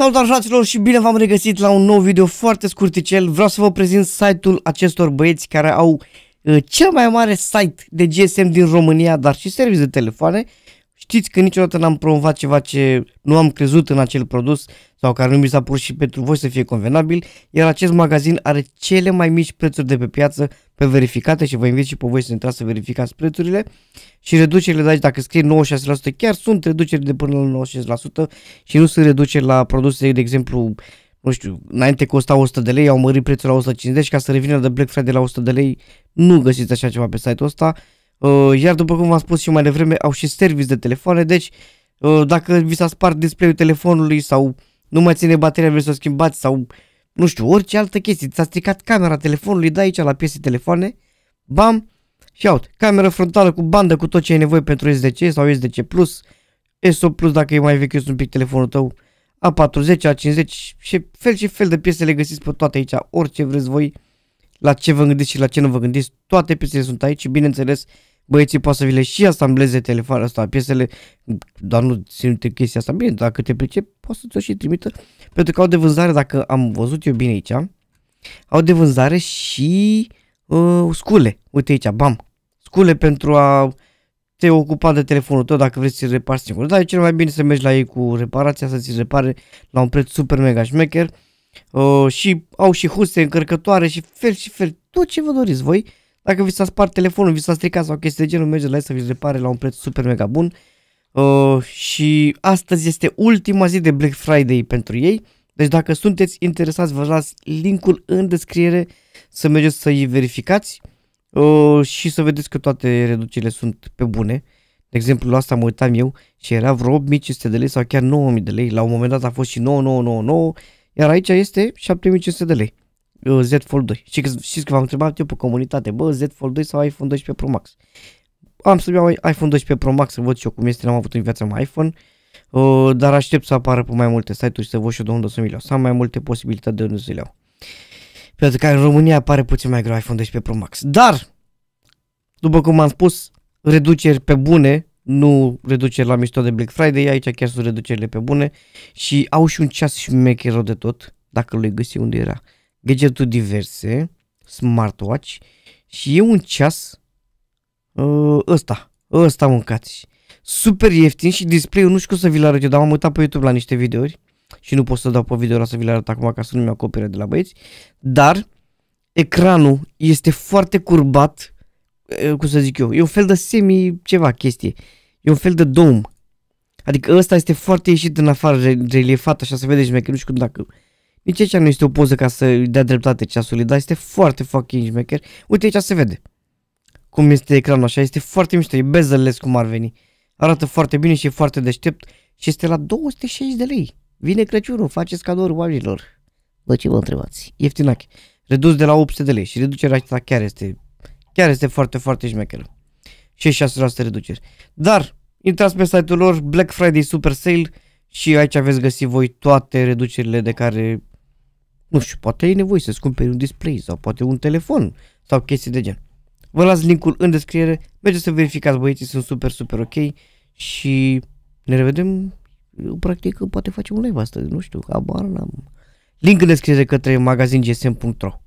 Salutare fraților și bine v-am regăsit la un nou video foarte scurticel. Vreau să vă prezint site-ul acestor băieți care au uh, cel mai mare site de GSM din România, dar și servici de telefoane. Știți că niciodată n-am promovat ceva ce nu am crezut în acel produs sau care nu mi s-a părut și pentru voi să fie convenabil, iar acest magazin are cele mai mici prețuri de pe piață pe verificate și vă invit și pe voi să intrați să verificați prețurile și reducerile de aici, dacă scrie 96%, chiar sunt reduceri de până la 96% și nu sunt reduceri la produse, de exemplu, nu știu, înainte costa 100 de lei, au mărit prețul la 150 ca să revină de Black Friday la 100 de lei, nu găsiți așa ceva pe site-ul ăsta Uh, iar după cum v-am spus și mai devreme, au și service de telefoane, deci uh, dacă vi s-a spart display-ul telefonului sau nu mai ține bateria, vreți să o schimbați sau nu știu, orice altă chestie, ți-a stricat camera telefonului, de aici la piese telefoane, bam, și out, cameră frontală cu bandă cu tot ce ai nevoie pentru SDC sau SDC+, Plus, SO+, Plus dacă e mai vechi un pic telefonul tău, A40, A50 și fel și fel de piese le găsiți pe toate aici, orice vreți voi, la ce vă gândiți și la ce nu vă gândiți, toate piesele sunt aici și bineînțeles băieții poate să vi le și asambleze telefonul ăsta, piesele, dar nu simte chestia asta. Bine, dacă te pricep, poți să ți-o și trimită, pentru că au de vânzare, dacă am văzut eu bine aici, au de vânzare și uh, scule. Uite aici, bam, scule pentru a te ocupa de telefonul tău dacă vrei să-ți repari singur. Dar e cel mai bine să mergi la ei cu reparația, să-ți repare la un preț super mega șmecher. Uh, și au și huse încărcătoare și fel și fel, tot ce vă doriți voi. Dacă vi s-a spart telefonul, vi s-a stricat sau chestii de genul, mergeți la ei să vi repare la un preț super mega bun. Uh, și astăzi este ultima zi de Black Friday pentru ei. Deci dacă sunteți interesați, vă las linkul în descriere să mergeți să-i verificați uh, și să vedeți că toate reducerile sunt pe bune. De exemplu, la asta mă uitam eu și era vreo 8500 de lei sau chiar 9000 de lei. La un moment dat a fost și 9999, iar aici este 7500 de lei. Z Fold 2. Și știți că v-am întrebat eu pe comunitate, bă, Z Fold 2 sau iPhone 12 Pro Max? Am să iau iPhone 12 Pro Max să văd și eu cum este, n-am avut în viața mai iPhone, uh, dar aștept să apară pe mai multe site-uri și să văd și eu de unde să mi le iau. Să am mai multe posibilități de unde să le iau. Pentru că în România apare puțin mai greu iPhone 12 Pro Max. Dar, după cum am spus, reduceri pe bune, nu reduceri la mișto de Black Friday, aici chiar sunt reducerile pe bune și au și un ceas și mecher de tot, dacă lui găsi unde era gadgeturi diverse, smartwatch și e un ceas uh, ăsta, ăsta mâncați. Super ieftin și display-ul nu știu cum să vi-l arăt eu, dar am uitat pe YouTube la niște videouri și nu pot să dau pe video să vi-l arăt acum ca să nu-mi acopere de la băieți, dar ecranul este foarte curbat, uh, cum să zic eu, e un fel de semi ceva chestie, e un fel de dome, adică ăsta este foarte ieșit în afară, reliefat, așa mai vedeți, nu știu cum dacă nici aici nu este o poză ca să i dea dreptate ceasului, dar este foarte fucking șmecher. Uite aici se vede cum este ecranul așa, este foarte mișto, e bezeless cum ar veni. Arată foarte bine și e foarte deștept și este la 260 de lei. Vine Crăciunul, faceți cadouri oamenilor. Bă, ce vă întrebați? Ieftinache. Redus de la 800 de lei și reducerea asta chiar este, chiar este foarte, foarte șmecheră. Și 6% reduceri. Dar, intrați pe site-ul lor, Black Friday Super Sale și aici veți găsi voi toate reducerile de care nu știu, poate ai nevoie să-ți cumperi un display sau poate un telefon sau chestii de gen. Vă las linkul în descriere, mergeți să verificați băieții, sunt super, super ok și ne revedem, practic poate facem un live astăzi, nu știu, abar n-am. Link în descriere către magazin gsm.ro